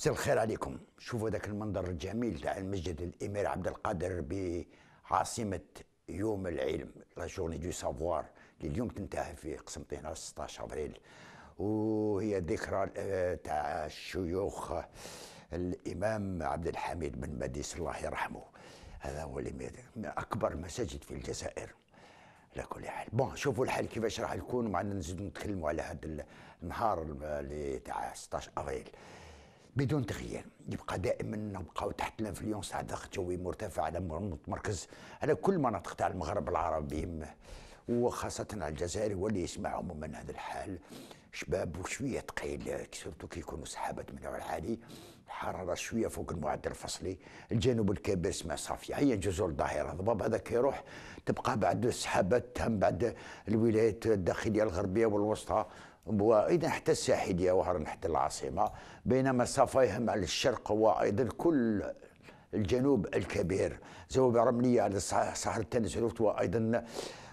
مساء الخير عليكم شوفوا ذاك المنظر الجميل تاع المسجد الامير عبد القادر بعاصمه يوم العلم لا جورني دو سافوار اللي اليوم تنتهي في قسنطينة 16 ابريل وهي ذكرى آه، تاع الشيوخ الامام عبد الحميد بن مديس الله يرحمه هذا هو الامير اكبر مساجد في الجزائر على كل حال بون شوفوا الحال كيفاش راح يكون ومعنا نزيدو نتكلموا على هذا النهار اللي تاع 16 ابريل بدون تغيير يبقى دائما نبقاو تحت الانفلونس تاع ضغط جوي مرتفع على متمركز على كل مناطق تاع المغرب العربي وخاصة على الجزائر واللي يسمع عموما هذا الحال شباب وشوية ثقيل سورتو كي يكونوا سحابة من العالي الحرارة شوية فوق المعدل الفصلي الجنوب الكبير اسمه صافية هي جزر الظاهرة الضباب هذا كيروح تبقى بعد السحابات تهم بعد الولايات الداخلية الغربية والوسطى وايضا حتى الساحليه وهران حتى العاصمه بينما صفا يهم على الشرق وايضا كل الجنوب الكبير زوب رمليه على صحراء التنزلوت وايضا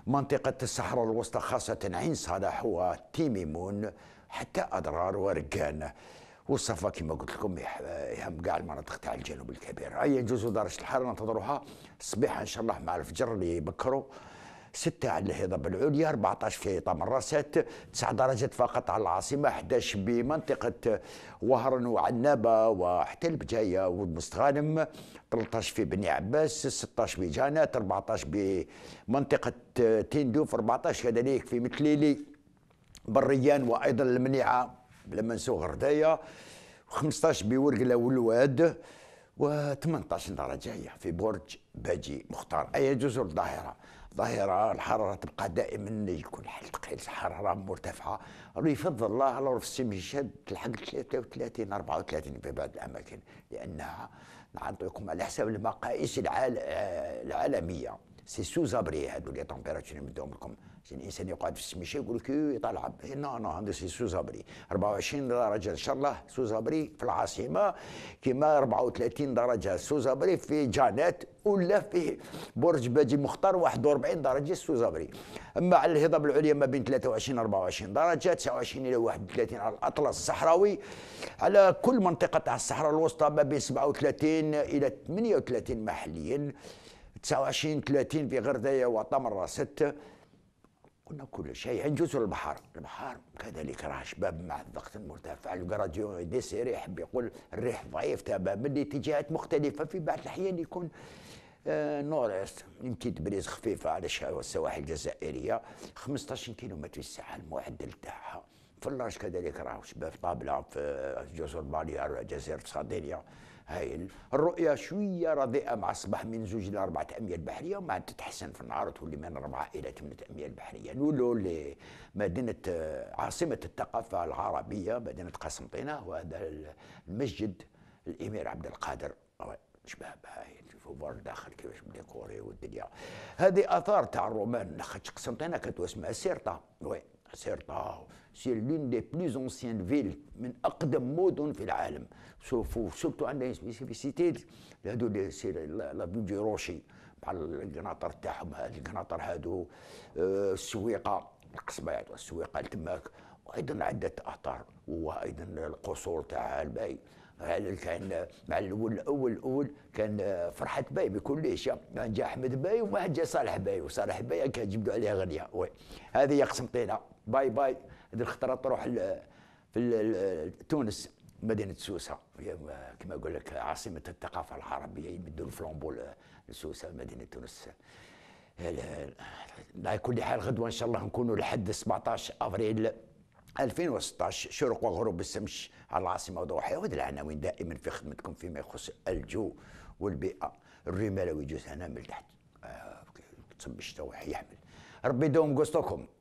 منطقه الصحراء الوسطى خاصه عين صالح وتيميمون حتى اضرار ورقان والصفا كما قلت لكم يهم كاع المناطق تاع الجنوب الكبير اي جزء درجه الحراره ننتظروها الصبيحه ان شاء الله مع الفجر اللي بكره ستة على الهضاب العليا 14 في هضاب الراسات 9 درجات فقط على العاصمة 11 بمنطقة وهرن وعنابة وحتى البجاية والمستغانم 13 في بني عباس 16 بجانات 14 بمنطقة تندوف 14 كذلك في متليلي بالريان وأيضا المنيعة لما نسوغ غردايا 15 بورقلة والواد و18 درجة هي في برج باجي مختار أي جزر ظاهرة ظاهرة الحرارة تبقى دائما يكون تقيل الحرارة مرتفعة يفضل الله على من السمجشد تلحق 33 34 في بعض الأماكن لأنها نعطيكم على حساب المقاييس العالمية سي سو زابري هادو لي تمبيراتور نبداهم لكم الانسان يقعد في السميشه يقول لك يطلع نو نو هذا سي سو زابري 24 درجه ان شاء الله سو زابري في العاصمه كيما 34 درجه سو زابري في جانات ولا في برج باجي مختار 41 درجه سو زابري اما على الهضاب العليا ما بين 23 24 درجه 29 الى 31 على الاطلس الصحراوي على كل منطقه تاع الصحراء الوسطى ما بين 37 الى 38 محليا 29 30 في غرديه وطمره 6 قلنا كل شيء عند جزر البحر البحر كذلك راه شباب مع الضغط المرتفع دي ديسي ريح يقول الريح ضعيف من الاتجاهات مختلفه في بعض الاحيان يكون آه، نورست يمكن تبريز خفيفه على السواحل الجزائريه 15 كيلومتر في الساعه المعدل تاعها في اللاش كذلك راهو في طابله في جزر باليار جزيره سردينيا هاي الرؤيه شويه رديئه مع الصباح من زوج الى اربعه اميال بحريه ومع تتحسن في النهار تولي من اربعه الى ثمانيه اميال بحريه نولوا لمدينه عاصمه الثقافه العربيه مدينه قسنطينه وهذا المسجد الامير عبد القادر شباب هاي تشوفوا بار داخل كيفاش مديكوري والدنيا هذه اثار تاع الرومان خاطش قسنطينه كانت اسمها سيرتا وي سيرتا سي لون دي بلوز اونسيان فيل من اقدم مدن في العالم شوفوا سورتو عندها سبيسيفيسيتي هادو لا بيجي روشي بحال القناطر تاعهم هاد القناطر هادو السويقه القصبه السويقه تماك وايضا عده اثار وايضا القصور تاع الباي كان مع الاول الاول الاول كان فرحه باي بكلش جا احمد باي وما جا صالح باي وصالح باي كان جبدوا عليه غنيه وي هذه هي قسمطينه باي باي هذه الخطره تروح في تونس مدينه سوسه كما اقول لك عاصمه الثقافه العربيه يمدوا الفلامبو لسوسه مدينه تونس على كل حال غدوه ان شاء الله نكونوا لحد 17 افريل 2016 شرق وغروب السمش على العاصمه وضوحها وهذا العناوين دائما في خدمتكم فيما يخص الجو والبيئه الرمال ويجوز هنا من تحت آه، تصب الشتاء ويحمل ربي يدوم قصتكم